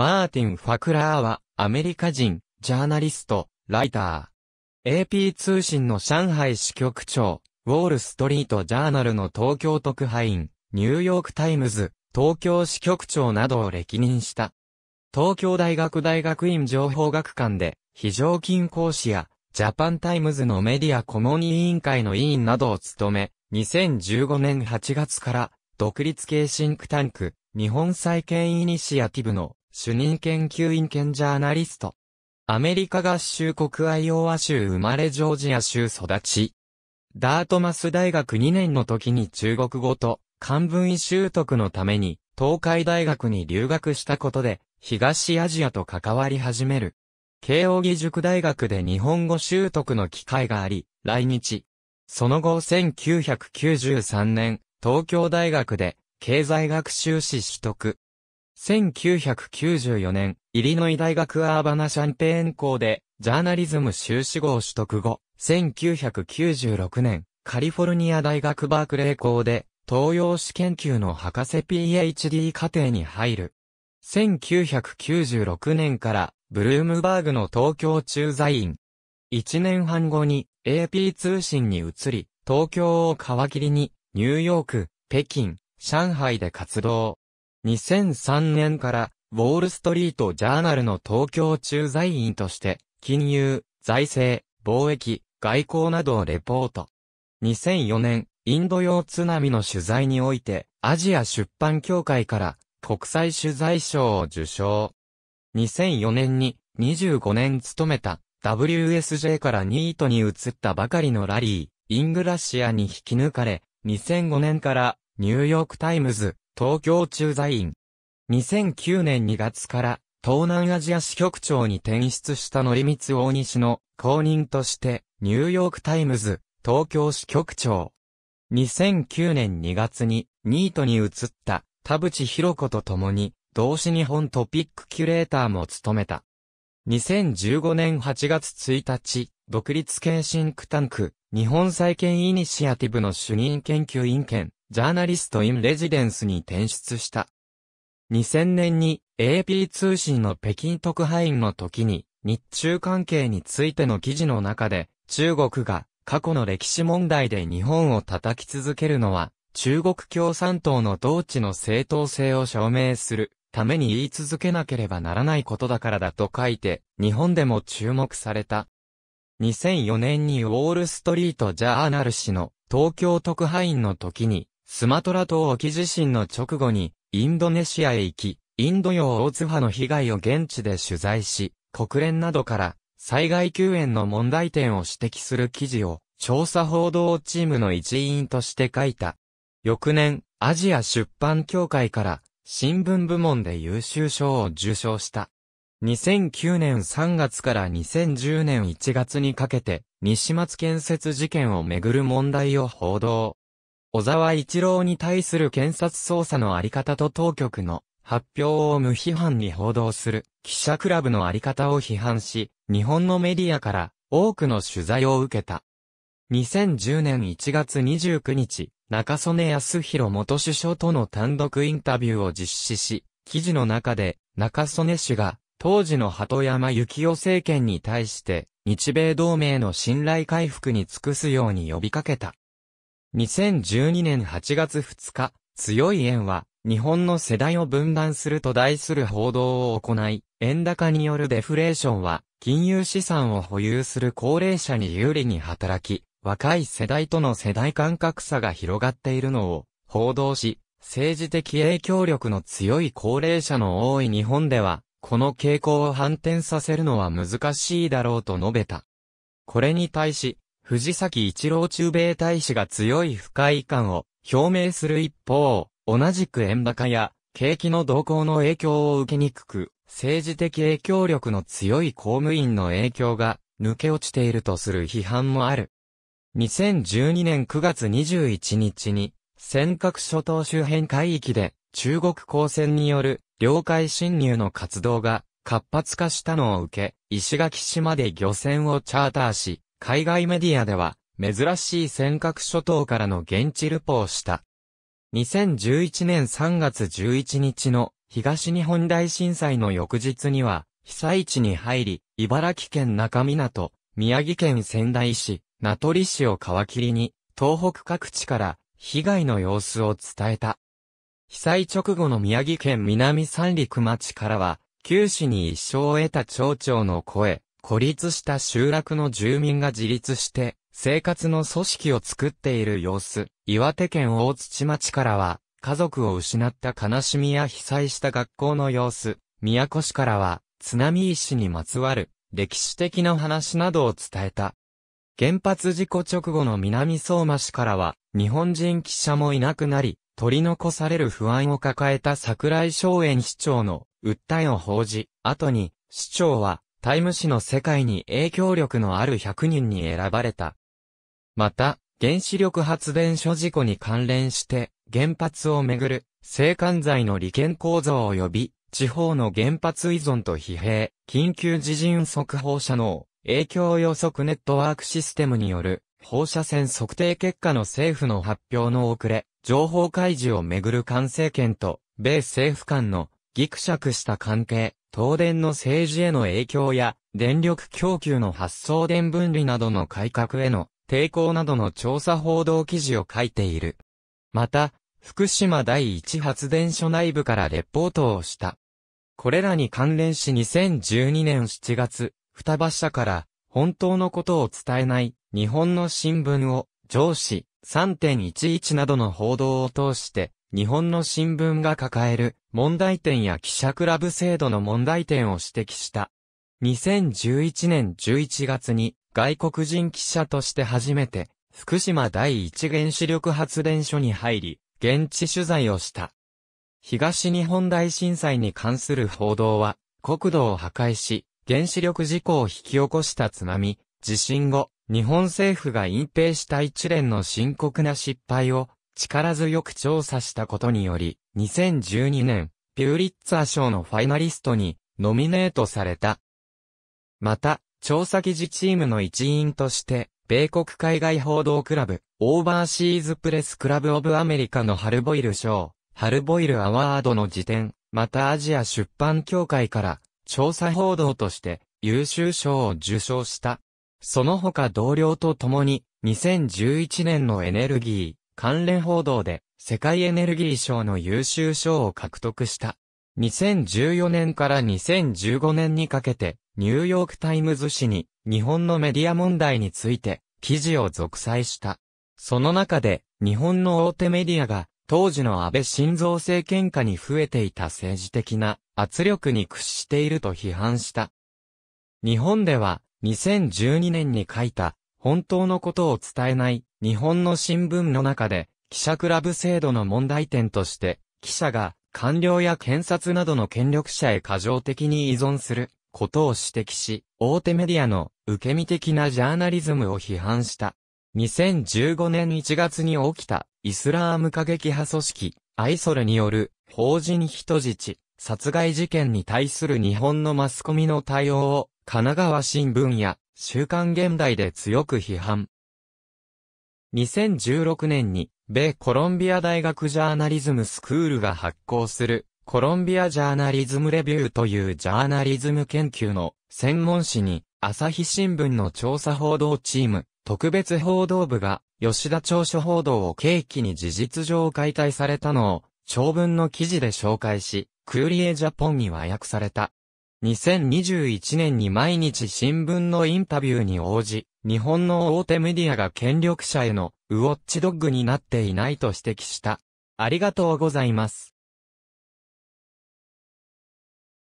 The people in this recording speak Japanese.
マーティン・ファクラーは、アメリカ人、ジャーナリスト、ライター。AP 通信の上海支局長、ウォール・ストリート・ジャーナルの東京特派員、ニューヨーク・タイムズ、東京支局長などを歴任した。東京大学大学院情報学館で、非常勤講師や、ジャパンタイムズのメディアコニー委員会の委員などを務め、2015年8月から、独立系シンクタンク、日本再建イニシアティブの主任研究員兼ジャーナリスト。アメリカ合衆国アイオワ州生まれジョージア州育ち。ダートマス大学2年の時に中国語と漢文医習得のために東海大学に留学したことで東アジアと関わり始める。慶應義塾大学で日本語習得の機会があり、来日。その後1993年、東京大学で経済学修士取得。1994年、イリノイ大学アーバナシャンペーン校で、ジャーナリズム修士号取得後、1996年、カリフォルニア大学バークレー校で、東洋史研究の博士 PhD 課程に入る。1996年から、ブルームバーグの東京駐在員。1年半後に、AP 通信に移り、東京を皮切りに、ニューヨーク、北京、上海で活動。2003年から、ウォールストリートジャーナルの東京駐在員として、金融、財政、貿易、外交などをレポート。2004年、インド洋津波の取材において、アジア出版協会から国際取材賞を受賞。2004年に25年勤めた WSJ からニートに移ったばかりのラリー、イングラシアに引き抜かれ、2005年からニューヨークタイムズ、東京駐在員。2009年2月から東南アジア支局長に転出した則光大西の後任としてニューヨークタイムズ東京支局長。2009年2月にニートに移った田淵博子と共に同志日本トピックキュレーターも務めた。2015年8月1日、独立系シンクタンク、日本再建イニシアティブの主任研究員兼、ジャーナリスト・イン・レジデンスに転出した。2000年に AP 通信の北京特派員の時に日中関係についての記事の中で中国が過去の歴史問題で日本を叩き続けるのは中国共産党の同地の正当性を証明するために言い続けなければならないことだからだと書いて日本でも注目された。2004年にウォールストリートジャーナル氏の東京特派員の時にスマトラ島沖地震の直後に、インドネシアへ行き、インド洋大津波の被害を現地で取材し、国連などから災害救援の問題点を指摘する記事を調査報道チームの一員として書いた。翌年、アジア出版協会から新聞部門で優秀賞を受賞した。2009年3月から2010年1月にかけて、西松建設事件をめぐる問題を報道。小沢一郎に対する検察捜査のあり方と当局の発表を無批判に報道する記者クラブのあり方を批判し、日本のメディアから多くの取材を受けた。2010年1月29日、中曽根康弘元首相との単独インタビューを実施し、記事の中で中曽根氏が当時の鳩山幸夫政権に対して日米同盟の信頼回復に尽くすように呼びかけた。2012年8月2日、強い円は、日本の世代を分断すると題する報道を行い、円高によるデフレーションは、金融資産を保有する高齢者に有利に働き、若い世代との世代間格差が広がっているのを報道し、政治的影響力の強い高齢者の多い日本では、この傾向を反転させるのは難しいだろうと述べた。これに対し、藤崎一郎中米大使が強い不快感を表明する一方、同じく円高や景気の動向の影響を受けにくく、政治的影響力の強い公務員の影響が抜け落ちているとする批判もある。2012年9月21日に、尖閣諸島周辺海域で中国公船による領海侵入の活動が活発化したのを受け、石垣島で漁船をチャーターし、海外メディアでは、珍しい尖閣諸島からの現地ルポをした。2011年3月11日の東日本大震災の翌日には、被災地に入り、茨城県中港、宮城県仙台市、名取市を皮切りに、東北各地から被害の様子を伝えた。被災直後の宮城県南三陸町からは、九死に一生を得た町長の声、孤立した集落の住民が自立して、生活の組織を作っている様子、岩手県大槌町からは、家族を失った悲しみや被災した学校の様子、宮古市からは、津波石にまつわる、歴史的な話などを伝えた。原発事故直後の南相馬市からは、日本人記者もいなくなり、取り残される不安を抱えた桜井松園市長の訴えを報じ、後に、市長は、タイム誌の世界に影響力のある100人に選ばれた。また、原子力発電所事故に関連して、原発をめぐる、性管罪の利権構造及び、地方の原発依存と疲弊、緊急地震速報者能、影響予測ネットワークシステムによる、放射線測定結果の政府の発表の遅れ、情報開示をめぐる管制権と、米政府間のギクシャクした関係、東電の政治への影響や、電力供給の発送電分離などの改革への抵抗などの調査報道記事を書いている。また、福島第一発電所内部からレポートをした。これらに関連し2012年7月、双葉社から本当のことを伝えない日本の新聞を上司3.11などの報道を通して日本の新聞が抱える問題点や記者クラブ制度の問題点を指摘した。2011年11月に外国人記者として初めて福島第一原子力発電所に入り、現地取材をした。東日本大震災に関する報道は、国土を破壊し、原子力事故を引き起こした津波、地震後、日本政府が隠蔽した一連の深刻な失敗を力強く調査したことにより、2012年、ピューリッツァー賞のファイナリストにノミネートされた。また、調査記事チームの一員として、米国海外報道クラブ、オーバーシーズプレスクラブオブアメリカのハルボイル賞、ハルボイルアワードの辞典、またアジア出版協会から、調査報道として優秀賞を受賞した。その他同僚と共に、2011年のエネルギー、関連報道で世界エネルギー賞の優秀賞を獲得した。2014年から2015年にかけて、ニューヨークタイムズ紙に日本のメディア問題について記事を続載した。その中で、日本の大手メディアが、当時の安倍晋三政権下に増えていた政治的な圧力に屈していると批判した。日本では、2012年に書いた本当のことを伝えない日本の新聞の中で、記者クラブ制度の問題点として、記者が官僚や検察などの権力者へ過剰的に依存することを指摘し、大手メディアの受け身的なジャーナリズムを批判した。2015年1月に起きたイスラーム過激派組織アイソルによる法人人質殺害事件に対する日本のマスコミの対応を神奈川新聞や週刊現代で強く批判。2016年に、米コロンビア大学ジャーナリズムスクールが発行する、コロンビアジャーナリズムレビューというジャーナリズム研究の専門誌に、朝日新聞の調査報道チーム、特別報道部が、吉田調書報道を契機に事実上解体されたのを、長文の記事で紹介し、クーリエジャポンに和訳された。2021年に毎日新聞のインタビューに応じ、日本の大手メディアが権力者へのウォッチドッグになっていないと指摘した。ありがとうございます。